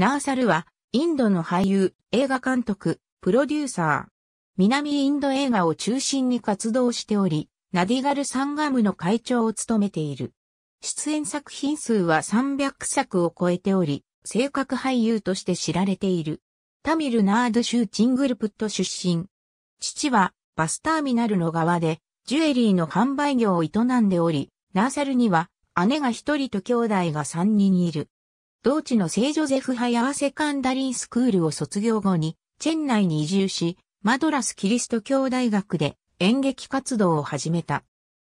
ナーサルは、インドの俳優、映画監督、プロデューサー。南インド映画を中心に活動しており、ナディガルサンガムの会長を務めている。出演作品数は300作を超えており、性格俳優として知られている。タミルナードシュー・チングルプット出身。父はバスターミナルの側でジュエリーの販売業を営んでおり、ナーサルには姉が一人と兄弟が三人いる。同地の聖ジョゼフハヤワセカンダリンスクールを卒業後に、チェン内に移住し、マドラスキリスト教大学で演劇活動を始めた。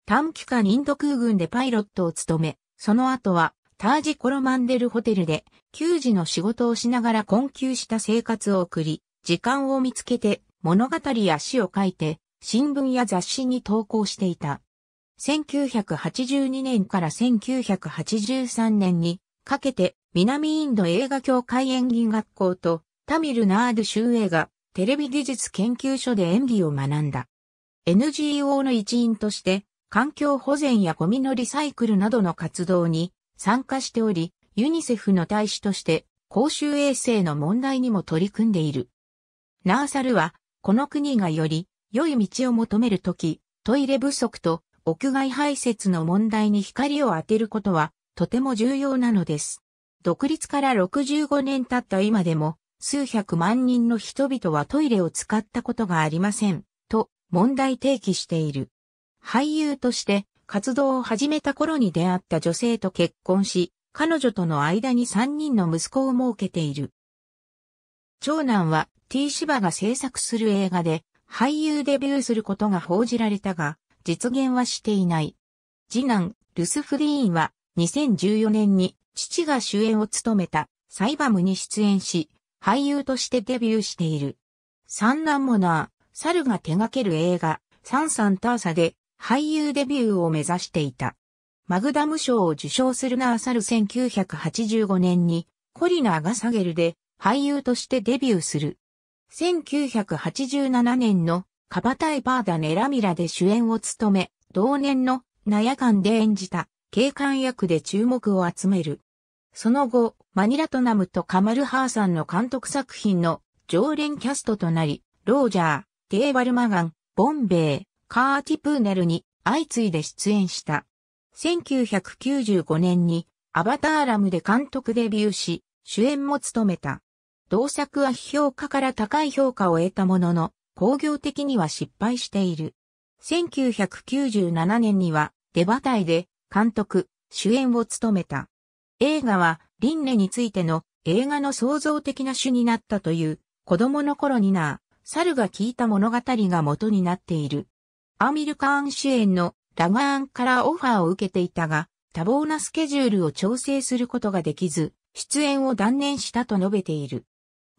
短期間インド空軍でパイロットを務め、その後はタージコロマンデルホテルで、給仕の仕事をしながら困窮した生活を送り、時間を見つけて物語や詩を書いて、新聞や雑誌に投稿していた。1982年から1983年にかけて南インド映画協会演技学校とタミルナード州映画、テレビ技術研究所で演技を学んだ。NGO の一員として、環境保全やゴミのリサイクルなどの活動に参加しており、ユニセフの大使として公衆衛生の問題にも取り組んでいる。ナーサルは、この国がより良い道を求めるとき、トイレ不足と屋外排泄の問題に光を当てることはとても重要なのです。独立から65年経った今でも、数百万人の人々はトイレを使ったことがありません、と問題提起している。俳優として活動を始めた頃に出会った女性と結婚し、彼女との間に3人の息子を設けている。長男は T 芝が制作する映画で俳優デビューすることが報じられたが、実現はしていない。次男、ルス・フディーンは2014年に父が主演を務めたサイバムに出演し、俳優としてデビューしている。三男モナー、猿が手掛ける映画、サンサンターサで俳優デビューを目指していた。マグダム賞を受賞するナーサル1985年にコリナーガサゲルで俳優としてデビューする。1987年のカバタイバーダネラミラで主演を務め、同年のナヤカンで演じた警官役で注目を集める。その後、マニラトナムとカマルハーさんの監督作品の常連キャストとなり、ロージャー、デーバルマガン、ボンベイ、カーティプーネルに相次いで出演した。1995年にアバターラムで監督デビューし、主演も務めた。同作は評価から高い評価を得たものの、工業的には失敗している。1997年には、デバタイで監督、主演を務めた。映画は、リンについての映画の創造的な種になったという、子供の頃にな、猿が聞いた物語が元になっている。アーミルカーン主演のラガーンからオファーを受けていたが、多忙なスケジュールを調整することができず、出演を断念したと述べている。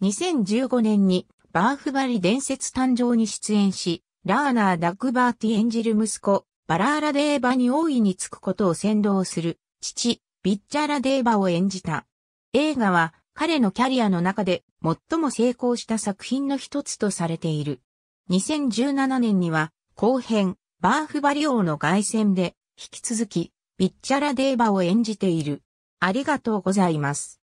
2015年にバーフバリ伝説誕生に出演し、ラーナー・ダッグバーティ演じる息子、バラーラデーバに大いにつくことを先導する父、ビッチャラデーバを演じた。映画は彼のキャリアの中で最も成功した作品の一つとされている。2017年には後編バーフバリ王の外戦で引き続きビッチャラデーバを演じている。ありがとうございます。